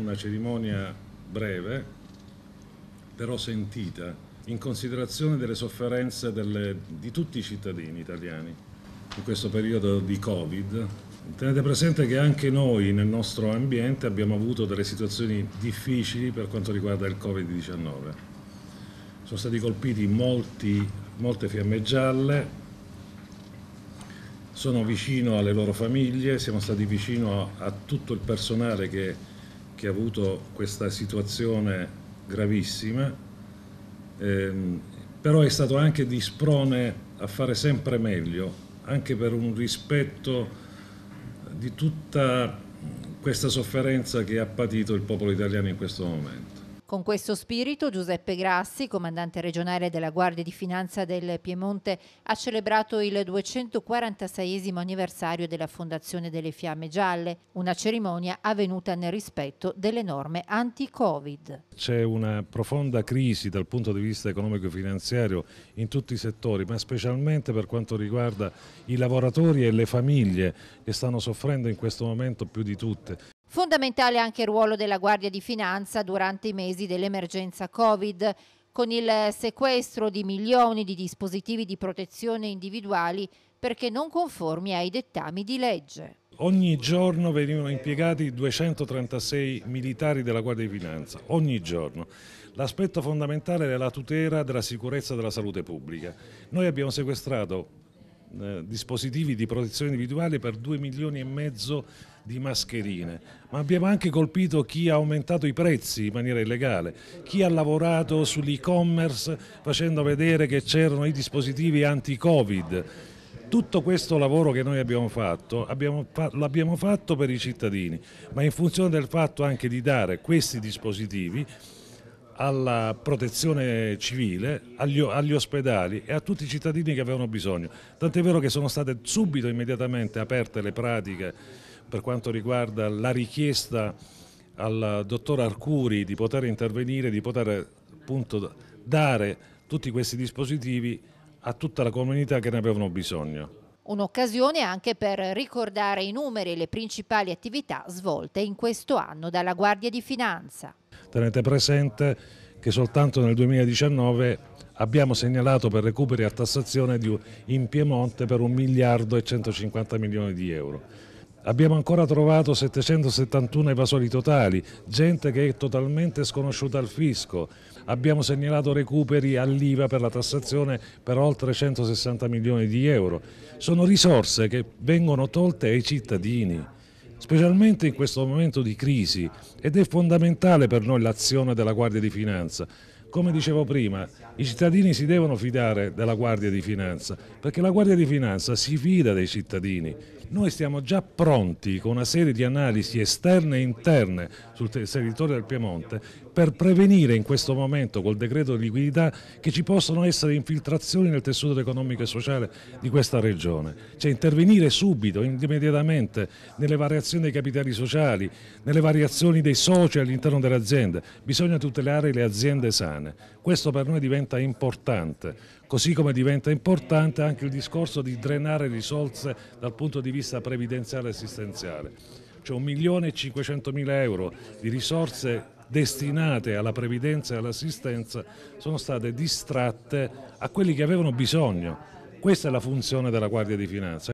una cerimonia breve, però sentita, in considerazione delle sofferenze delle, di tutti i cittadini italiani in questo periodo di Covid. Tenete presente che anche noi nel nostro ambiente abbiamo avuto delle situazioni difficili per quanto riguarda il Covid-19. Sono stati colpiti molti, molte fiamme gialle, sono vicino alle loro famiglie, siamo stati vicino a, a tutto il personale che che ha avuto questa situazione gravissima, ehm, però è stato anche di sprone a fare sempre meglio, anche per un rispetto di tutta questa sofferenza che ha patito il popolo italiano in questo momento. Con questo spirito Giuseppe Grassi, comandante regionale della Guardia di Finanza del Piemonte, ha celebrato il 246 anniversario della Fondazione delle Fiamme Gialle, una cerimonia avvenuta nel rispetto delle norme anti-Covid. C'è una profonda crisi dal punto di vista economico e finanziario in tutti i settori, ma specialmente per quanto riguarda i lavoratori e le famiglie che stanno soffrendo in questo momento più di tutte. Fondamentale anche il ruolo della Guardia di Finanza durante i mesi dell'emergenza Covid, con il sequestro di milioni di dispositivi di protezione individuali perché non conformi ai dettami di legge. Ogni giorno venivano impiegati 236 militari della Guardia di Finanza, ogni giorno. L'aspetto fondamentale è la tutela della sicurezza della salute pubblica. Noi abbiamo sequestrato eh, dispositivi di protezione individuale per 2 milioni e mezzo di mascherine, ma abbiamo anche colpito chi ha aumentato i prezzi in maniera illegale, chi ha lavorato sull'e-commerce facendo vedere che c'erano i dispositivi anti-covid. Tutto questo lavoro che noi abbiamo fatto l'abbiamo fatto per i cittadini, ma in funzione del fatto anche di dare questi dispositivi alla protezione civile, agli, agli, ospedali e a tutti i cittadini che avevano bisogno. Tant'è vero che sono state subito, immediatamente aperte le pratiche per quanto riguarda la richiesta al dottor Arcuri di poter intervenire, di poter appunto dare tutti questi dispositivi a tutta la comunità che ne avevano bisogno. Un'occasione anche per ricordare i numeri e le principali attività svolte in questo anno dalla Guardia di Finanza. Tenete presente che soltanto nel 2019 abbiamo segnalato per recuperi a tassazione in Piemonte per 1 miliardo e 150 milioni di euro Abbiamo ancora trovato 771 evasori totali, gente che è totalmente sconosciuta al fisco. Abbiamo segnalato recuperi all'IVA per la tassazione per oltre 160 milioni di euro. Sono risorse che vengono tolte ai cittadini specialmente in questo momento di crisi ed è fondamentale per noi l'azione della Guardia di Finanza. Come dicevo prima, i cittadini si devono fidare della Guardia di Finanza perché la Guardia di Finanza si fida dei cittadini. Noi siamo già pronti con una serie di analisi esterne e interne sul territorio del Piemonte per prevenire in questo momento col decreto di liquidità che ci possano essere infiltrazioni nel tessuto economico e sociale di questa regione. Cioè intervenire subito, immediatamente, nelle variazioni dei capitali sociali, nelle variazioni dei soci all'interno delle aziende. Bisogna tutelare le aziende sane. Questo per noi diventa importante così come diventa importante anche il discorso di drenare risorse dal punto di vista previdenziale e assistenziale. Cioè 1.500.000 euro di risorse destinate alla previdenza e all'assistenza sono state distratte a quelli che avevano bisogno. Questa è la funzione della Guardia di Finanza.